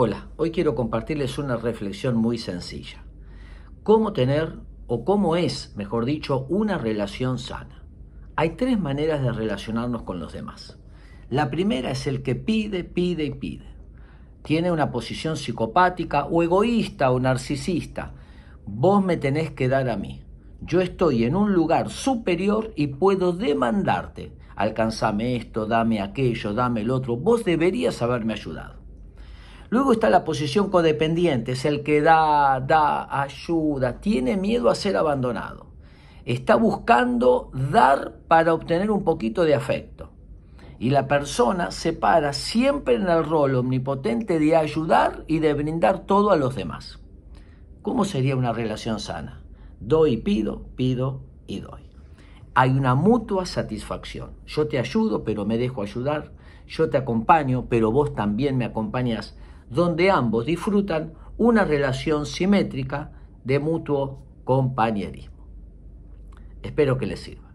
Hola, hoy quiero compartirles una reflexión muy sencilla. ¿Cómo tener o cómo es, mejor dicho, una relación sana? Hay tres maneras de relacionarnos con los demás. La primera es el que pide, pide y pide. Tiene una posición psicopática o egoísta o narcisista. Vos me tenés que dar a mí. Yo estoy en un lugar superior y puedo demandarte. Alcanzame esto, dame aquello, dame el otro. Vos deberías haberme ayudado. Luego está la posición codependiente, es el que da, da, ayuda, tiene miedo a ser abandonado. Está buscando dar para obtener un poquito de afecto. Y la persona se para siempre en el rol omnipotente de ayudar y de brindar todo a los demás. ¿Cómo sería una relación sana? Doy y pido, pido y doy. Hay una mutua satisfacción. Yo te ayudo, pero me dejo ayudar. Yo te acompaño, pero vos también me acompañas donde ambos disfrutan una relación simétrica de mutuo compañerismo. Espero que les sirva.